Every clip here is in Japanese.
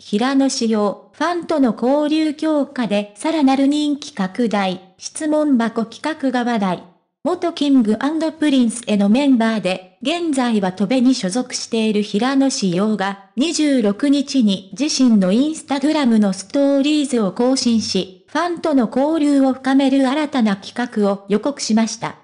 平野紫耀、ファンとの交流強化でさらなる人気拡大、質問箱企画が話題。元キングプリンスへのメンバーで、現在は戸部に所属している平野紫耀が、26日に自身のインスタグラムのストーリーズを更新し、ファンとの交流を深める新たな企画を予告しました。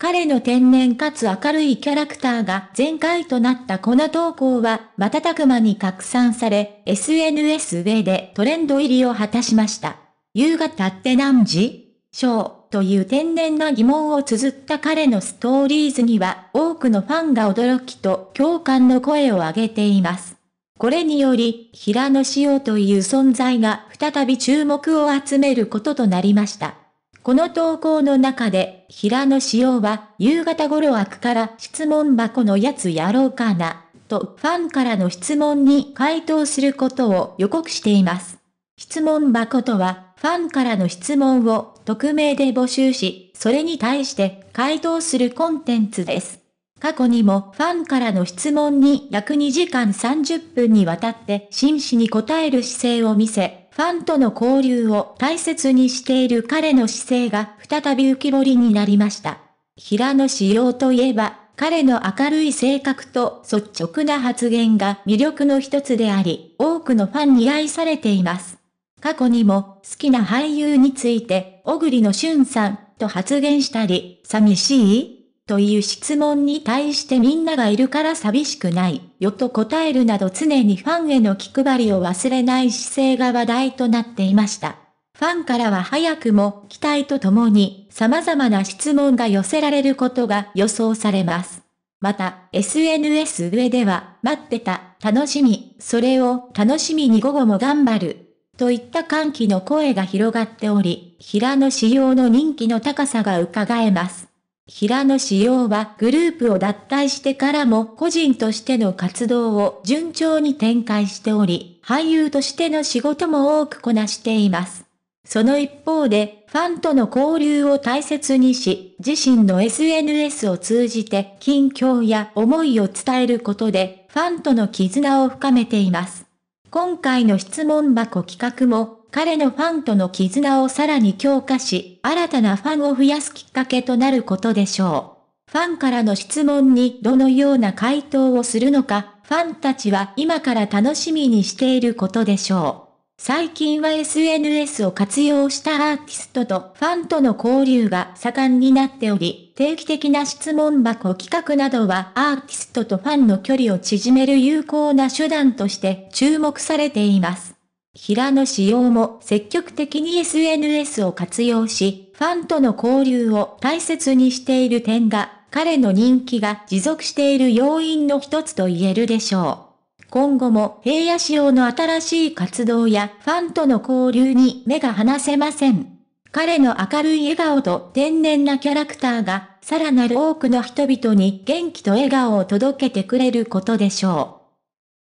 彼の天然かつ明るいキャラクターが前回となったこの投稿は瞬く間に拡散され、SNS 上でトレンド入りを果たしました。夕方って何時ショーという天然な疑問を綴った彼のストーリーズには多くのファンが驚きと共感の声を上げています。これにより、平野紫耀という存在が再び注目を集めることとなりました。この投稿の中で、平野紫耀は、夕方頃枠から質問箱のやつやろうかな、とファンからの質問に回答することを予告しています。質問箱とは、ファンからの質問を匿名で募集し、それに対して回答するコンテンツです。過去にもファンからの質問に約2時間30分にわたって真摯に答える姿勢を見せ、ファンとの交流を大切にしている彼の姿勢が再び浮き彫りになりました。平野志陽といえば、彼の明るい性格と率直な発言が魅力の一つであり、多くのファンに愛されています。過去にも好きな俳優について、小栗の俊さんと発言したり、寂しいという質問に対してみんながいるから寂しくない、よと答えるなど常にファンへの気配りを忘れない姿勢が話題となっていました。ファンからは早くも期待とともに様々な質問が寄せられることが予想されます。また、SNS 上では、待ってた、楽しみ、それを楽しみに午後も頑張る、といった歓喜の声が広がっており、平野仕様の人気の高さが伺えます。平野紫耀はグループを脱退してからも個人としての活動を順調に展開しており、俳優としての仕事も多くこなしています。その一方で、ファンとの交流を大切にし、自身の SNS を通じて近況や思いを伝えることで、ファンとの絆を深めています。今回の質問箱企画も、彼のファンとの絆をさらに強化し、新たなファンを増やすきっかけとなることでしょう。ファンからの質問にどのような回答をするのか、ファンたちは今から楽しみにしていることでしょう。最近は SNS を活用したアーティストとファンとの交流が盛んになっており、定期的な質問箱企画などはアーティストとファンの距離を縮める有効な手段として注目されています。平野紫耀も積極的に SNS を活用し、ファンとの交流を大切にしている点が、彼の人気が持続している要因の一つと言えるでしょう。今後も平野仕様の新しい活動やファンとの交流に目が離せません。彼の明るい笑顔と天然なキャラクターが、さらなる多くの人々に元気と笑顔を届けてくれることでしょう。